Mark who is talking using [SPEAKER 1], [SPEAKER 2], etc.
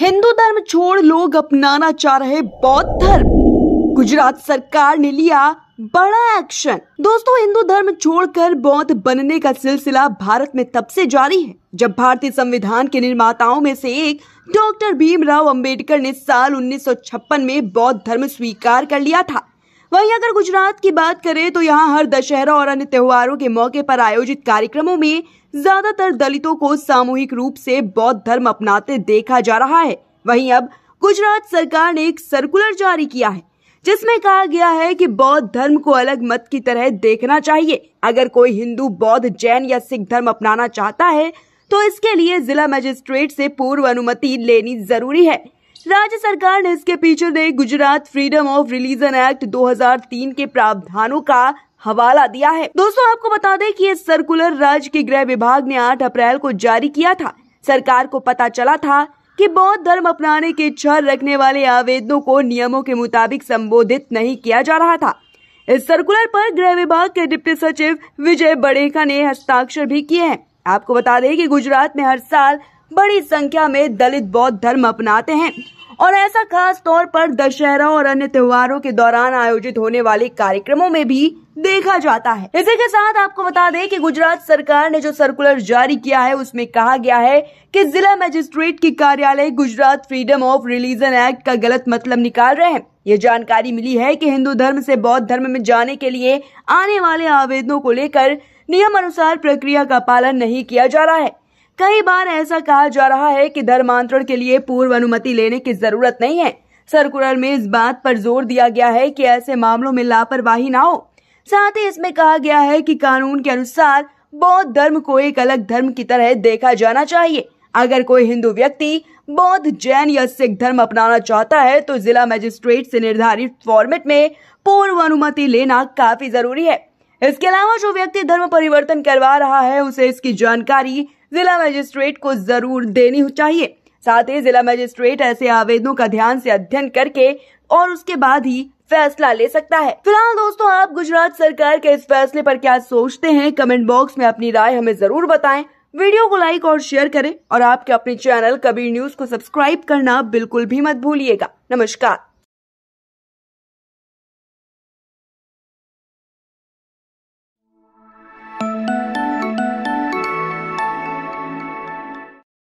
[SPEAKER 1] हिंदू धर्म छोड़ लोग अपनाना चाह रहे बौद्ध धर्म गुजरात सरकार ने लिया बड़ा एक्शन दोस्तों हिंदू धर्म छोड़कर बौद्ध बनने का सिलसिला भारत में तब से जारी है जब भारतीय संविधान के निर्माताओं में से एक डॉक्टर भीमराव अंबेडकर ने साल 1956 में बौद्ध धर्म स्वीकार कर लिया था वहीं अगर गुजरात की बात करें तो यहाँ हर दशहरा और अन्य त्योहारों के मौके पर आयोजित कार्यक्रमों में ज्यादातर दलितों को सामूहिक रूप से बौद्ध धर्म अपनाते देखा जा रहा है वहीं अब गुजरात सरकार ने एक सर्कुलर जारी किया है जिसमें कहा गया है कि बौद्ध धर्म को अलग मत की तरह देखना चाहिए अगर कोई हिंदू बौद्ध जैन या सिख धर्म अपनाना चाहता है तो इसके लिए जिला मजिस्ट्रेट से पूर्व अनुमति लेनी जरूरी है राज्य सरकार ने इसके पीछे ने Gujarat freedom of religion act 2003 के प्रावधानों का हवाला दिया है दोस्तों आपको बता दें कि ये सर्कुलर राज्य के गृह विभाग ने 8 अप्रैल को जारी किया था सरकार को पता चला था कि बौद्ध धर्म अपनाने के इच्छा रखने वाले आवेदनों को नियमों के मुताबिक संबोधित नहीं किया जा रहा था इस सर्कुलर पर गृह विभाग के डिप्टी सचिव विजय बड़ेका ने हस्ताक्षर भी किए हैं आपको बता दें कि गुजरात में हर साल बड़ी संख्या में दलित बौद्ध धर्म अपनाते हैं और ऐसा खास तौर पर दशहरा और अन्य त्योहारों के दौरान आयोजित होने वाले कार्यक्रमों में भी देखा जाता है इसी के साथ आपको बता दें कि गुजरात सरकार ने जो सर्कुलर जारी किया है उसमें कहा गया है कि जिला मजिस्ट्रेट के कार्यालय Gujarat freedom of religion act का गलत मतलब निकाल रहे हैं ये जानकारी मिली है कि हिंदू धर्म से बौद्ध धर्म में जाने के लिए आने वाले आवेदनों को लेकर नियम अनुसार प्रक्रिया का पालन नहीं किया जा रहा है कई बार ऐसा कहा जा रहा है कि धर्मांतरण के लिए पूर्व अनुमति लेने की जरूरत नहीं है सर्कुलर में इस बात पर जोर दिया गया है कि ऐसे मामलों में लापरवाही ना हो साथ ही इसमें कहा गया है कि कानून के अनुसार बौद्ध धर्म को एक अलग धर्म की तरह देखा जाना चाहिए अगर कोई हिंदू व्यक्ति बौद्ध जैन या सिख धर्म अपनाना चाहता है तो जिला मजिस्ट्रेट से निर्धारित फॉर्मेट में पूर्व अनुमति लेना काफी जरूरी है इसके अलावा जो व्यक्ति धर्म परिवर्तन करवा रहा है उसे इसकी जानकारी जिला मजिस्ट्रेट को जरूर देनी चाहिए साथ ही जिला मजिस्ट्रेट ऐसे आवेदनों का ध्यान से अध्ययन करके और उसके बाद ही फैसला ले सकता है फिलहाल दोस्तों आप गुजरात सरकार के इस फैसले पर क्या सोचते हैं कमेंट बॉक्स में अपनी राय हमें जरूर बताएं वीडियो को लाइक और शेयर करें और आपके अपने चैनल कबीर न्यूज को सब्सक्राइब करना बिल्कुल भी मत भूलिएगा नमस्कार